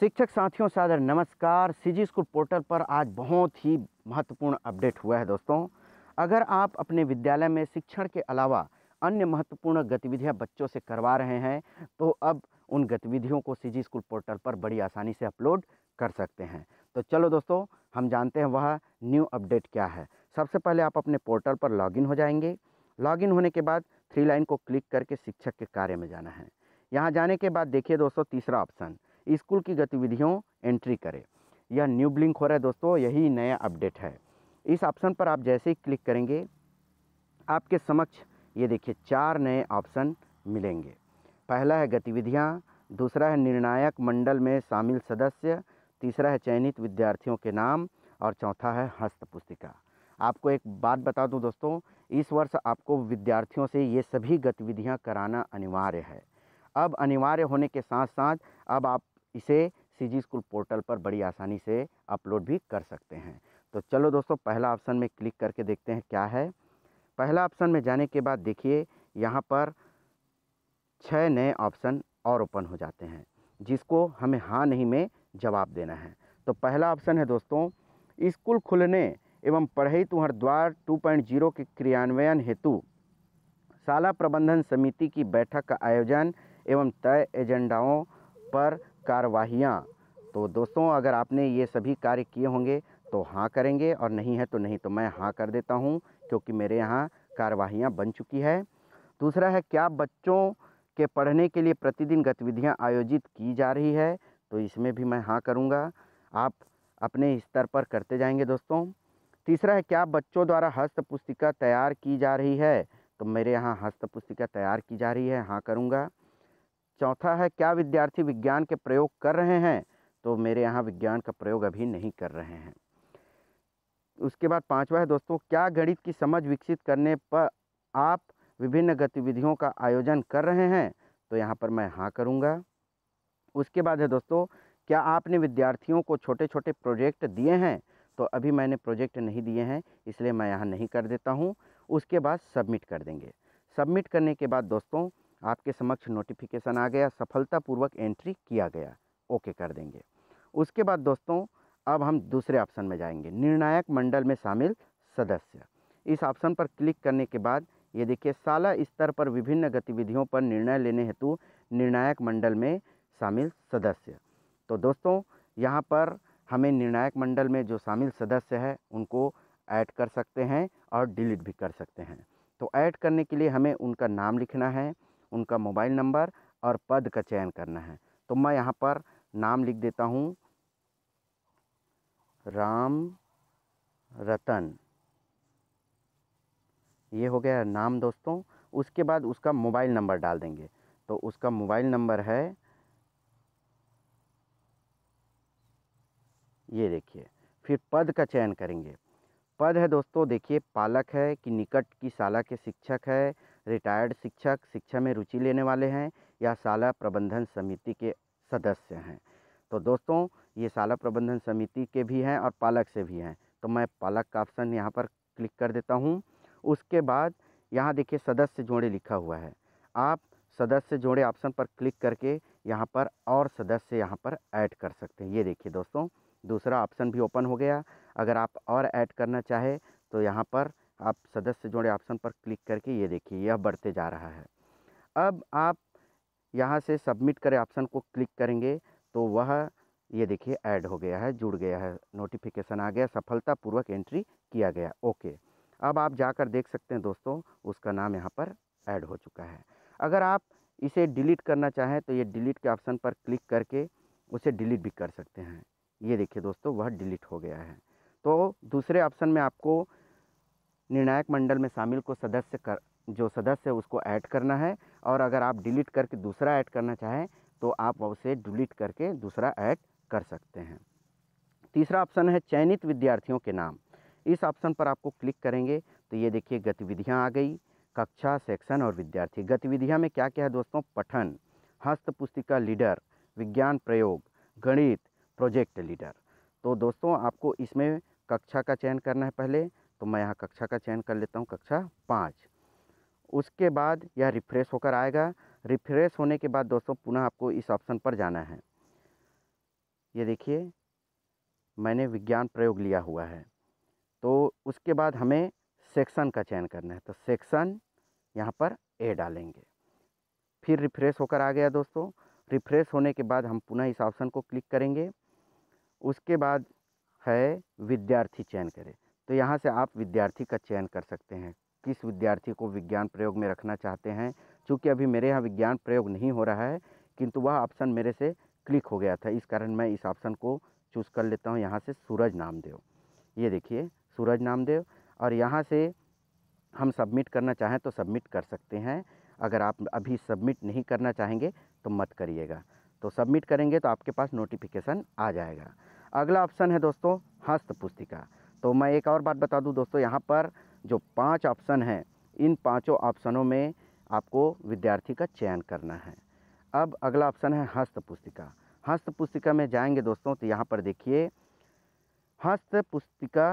शिक्षक साथियों सादर नमस्कार सीजी स्कूल पोर्टल पर आज बहुत ही महत्वपूर्ण अपडेट हुआ है दोस्तों अगर आप अपने विद्यालय में शिक्षण के अलावा अन्य महत्वपूर्ण गतिविधियां बच्चों से करवा रहे हैं तो अब उन गतिविधियों को सीजी स्कूल पोर्टल पर बड़ी आसानी से अपलोड कर सकते हैं तो चलो दोस्तों हम जानते हैं वह न्यू अपडेट क्या है सबसे पहले आप अपने पोर्टल पर लॉगिन हो जाएंगे लॉगिन होने के बाद थ्री लाइन को क्लिक करके शिक्षक के कार्य में जाना है यहाँ जाने के बाद देखिए दोस्तों तीसरा ऑप्शन स्कूल की गतिविधियों एंट्री करें यह न्यू ब्लिंक हो रहा है दोस्तों यही नया अपडेट है इस ऑप्शन पर आप जैसे ही क्लिक करेंगे आपके समक्ष ये देखिए चार नए ऑप्शन मिलेंगे पहला है गतिविधियाँ दूसरा है निर्णायक मंडल में शामिल सदस्य तीसरा है चयनित विद्यार्थियों के नाम और चौथा है हस्त पुस्तिका आपको एक बात बता दूं दोस्तों इस वर्ष आपको विद्यार्थियों से ये सभी गतिविधियां कराना अनिवार्य है अब अनिवार्य होने के साथ साथ अब आप इसे सी जी स्कूल पोर्टल पर बड़ी आसानी से अपलोड भी कर सकते हैं तो चलो दोस्तों पहला ऑप्शन में क्लिक करके देखते हैं क्या है पहला ऑप्शन में जाने के बाद देखिए यहाँ पर छः नए ऑप्शन और ओपन हो जाते हैं जिसको हमें हाँ नहीं में जवाब देना है तो पहला ऑप्शन है दोस्तों स्कूल खुलने एवं पढ़ई तुहर द्वार 2.0 के क्रियान्वयन हेतु शाला प्रबंधन समिति की बैठक का आयोजन एवं तय एजेंडाओं पर कार्रवाइयाँ तो दोस्तों अगर आपने ये सभी कार्य किए होंगे तो हाँ करेंगे और नहीं है तो नहीं तो मैं हाँ कर देता हूँ क्योंकि मेरे यहाँ कार्यवाहियाँ बन चुकी है दूसरा है क्या बच्चों के पढ़ने के लिए प्रतिदिन गतिविधियाँ आयोजित की जा रही है तो इसमें भी मैं हाँ करूँगा आप अपने स्तर पर करते जाएंगे दोस्तों तीसरा है क्या बच्चों द्वारा हस्त पुस्तिका तैयार की जा रही है तो मेरे यहाँ हस्त पुस्तिका तैयार की जा रही है हाँ करूँगा चौथा है क्या विद्यार्थी विज्ञान के प्रयोग कर रहे हैं तो मेरे यहाँ विज्ञान का प्रयोग अभी नहीं कर रहे हैं उसके बाद पांचवा है दोस्तों क्या गणित की समझ विकसित करने पर आप विभिन्न गतिविधियों का आयोजन कर रहे हैं तो यहाँ पर मैं हाँ करूँगा उसके बाद है दोस्तों क्या आपने विद्यार्थियों को छोटे छोटे प्रोजेक्ट दिए हैं तो अभी मैंने प्रोजेक्ट नहीं दिए हैं इसलिए मैं यहाँ नहीं कर देता हूँ उसके बाद सबमिट कर देंगे सबमिट करने के बाद दोस्तों आपके समक्ष नोटिफिकेशन आ गया सफलतापूर्वक एंट्री किया गया ओके कर देंगे उसके बाद दोस्तों अब हम दूसरे ऑप्शन में जाएंगे निर्णायक मंडल में शामिल सदस्य इस ऑप्शन पर क्लिक करने के बाद ये देखिए साला स्तर पर विभिन्न गतिविधियों पर निर्णय लेने हेतु निर्णायक मंडल में शामिल सदस्य तो दोस्तों यहाँ पर हमें निर्णायक मंडल में जो शामिल सदस्य है उनको ऐड कर सकते हैं और डिलीट भी कर सकते हैं तो ऐड करने के लिए हमें उनका नाम लिखना है उनका मोबाइल नंबर और पद का चयन करना है तो मैं यहाँ पर नाम लिख देता हूँ राम रतन ये हो गया नाम दोस्तों उसके बाद उसका मोबाइल नंबर डाल देंगे तो उसका मोबाइल नंबर है ये देखिए फिर पद का चयन करेंगे पद है दोस्तों देखिए पालक है कि निकट की शाला के शिक्षक है रिटायर्ड शिक्षक शिक्षा में रुचि लेने वाले हैं या शाला प्रबंधन समिति के सदस्य हैं तो दोस्तों ये शाला प्रबंधन समिति के भी हैं और पालक से भी हैं तो मैं पालक का ऑप्शन यहाँ पर क्लिक कर देता हूँ उसके बाद यहाँ देखिए सदस्य जोड़े लिखा हुआ है आप सदस्य जोड़े ऑप्शन पर क्लिक करके यहाँ पर और सदस्य यहाँ पर ऐड कर सकते हैं ये देखिए दोस्तों दूसरा ऑप्शन भी ओपन हो गया अगर आप और ऐड करना चाहे तो यहाँ पर आप सदस्य जोड़े जुड़े ऑप्शन पर क्लिक करके ये देखिए यह बढ़ते जा रहा है अब आप यहाँ से सबमिट करें ऑप्शन को क्लिक करेंगे तो वह ये देखिए ऐड हो गया है जुड़ गया है नोटिफिकेशन आ गया सफलतापूर्वक एंट्री किया गया ओके अब आप जाकर देख सकते हैं दोस्तों उसका नाम यहाँ पर ऐड हो चुका है अगर आप इसे डिलीट करना चाहें तो ये डिलीट के ऑप्शन पर क्लिक करके उसे डिलीट भी कर सकते हैं ये देखिए दोस्तों वह डिलीट हो गया है तो दूसरे ऑप्शन में आपको निर्णायक मंडल में शामिल को सदस्य कर जो सदस्य है उसको ऐड करना है और अगर आप डिलीट करके दूसरा ऐड करना चाहें तो आप उसे डिलीट करके दूसरा ऐड कर सकते हैं तीसरा ऑप्शन है चयनित विद्यार्थियों के नाम इस ऑप्शन पर आपको क्लिक करेंगे तो ये देखिए गतिविधियाँ आ गई कक्षा सेक्शन और विद्यार्थी गतिविधियाँ में क्या क्या है दोस्तों पठन हस्त पुस्तिका लीडर विज्ञान प्रयोग गणित प्रोजेक्ट लीडर तो दोस्तों आपको इसमें कक्षा का चयन करना है पहले तो मैं यहाँ कक्षा का चयन कर लेता हूँ कक्षा पाँच उसके बाद यह रिफ्रेश होकर आएगा रिफ्रेश होने के बाद दोस्तों पुनः आपको इस ऑप्शन पर जाना है ये देखिए मैंने विज्ञान प्रयोग लिया हुआ है तो उसके बाद हमें सेक्शन का चयन करना है तो सेक्शन यहाँ पर ए डालेंगे फिर रिफ्रेश होकर आ गया दोस्तों रिफ्रेश होने के बाद हम पुनः इस ऑप्शन को क्लिक करेंगे उसके बाद है विद्यार्थी चयन करें तो यहाँ से आप विद्यार्थी का चयन कर सकते हैं किस विद्यार्थी को विज्ञान प्रयोग में रखना चाहते हैं चूँकि अभी मेरे यहाँ विज्ञान प्रयोग नहीं हो रहा है किंतु वह ऑप्शन मेरे से क्लिक हो गया था इस कारण मैं इस ऑप्शन को चूज़ कर लेता हूँ यहाँ से सूरज नामदेव ये देखिए सूरज नामदेव और यहाँ से हम सबमिट करना चाहें तो सबमिट कर सकते हैं अगर आप अभी सबमिट नहीं करना चाहेंगे तो मत करिएगा तो सबमिट करेंगे तो आपके पास नोटिफिकेशन आ जाएगा अगला ऑप्शन है दोस्तों हस्त पुस्तिका तो मैं एक और बात बता दूं दोस्तों यहाँ पर जो पांच ऑप्शन हैं इन पांचों ऑप्शनों में आपको विद्यार्थी का चयन करना है अब अगला ऑप्शन है हस्त पुस्तिका हस्त पुस्तिका में जाएंगे दोस्तों तो यहाँ पर देखिए हस्त पुस्तिका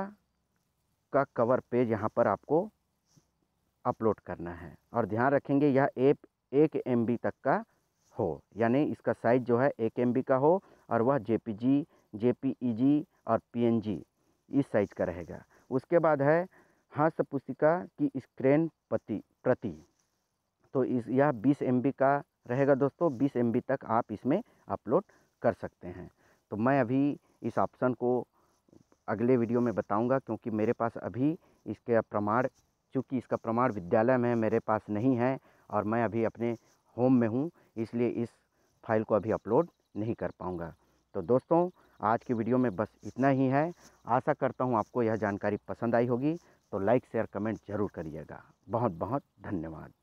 का कवर पेज यहाँ पर आपको अपलोड करना है और ध्यान रखेंगे यह एप एक एम तक का हो यानी इसका साइज जो है एक एम का हो और वह J P G J P E जी और पी एन जी इस साइज का रहेगा उसके बाद है हस्त पुस्तिका की स्क्रीन पति प्रति तो इस यह 20 एम का रहेगा दोस्तों 20 एम तक आप इसमें अपलोड कर सकते हैं तो मैं अभी इस ऑप्शन को अगले वीडियो में बताऊंगा क्योंकि मेरे पास अभी इसके प्रमाण चूँकि इसका प्रमाण विद्यालय में मेरे पास नहीं है और मैं अभी अपने होम में हूँ इसलिए इस फाइल को अभी अपलोड नहीं कर पाऊँगा तो दोस्तों आज की वीडियो में बस इतना ही है आशा करता हूँ आपको यह जानकारी पसंद आई होगी तो लाइक शेयर कमेंट ज़रूर करिएगा बहुत बहुत धन्यवाद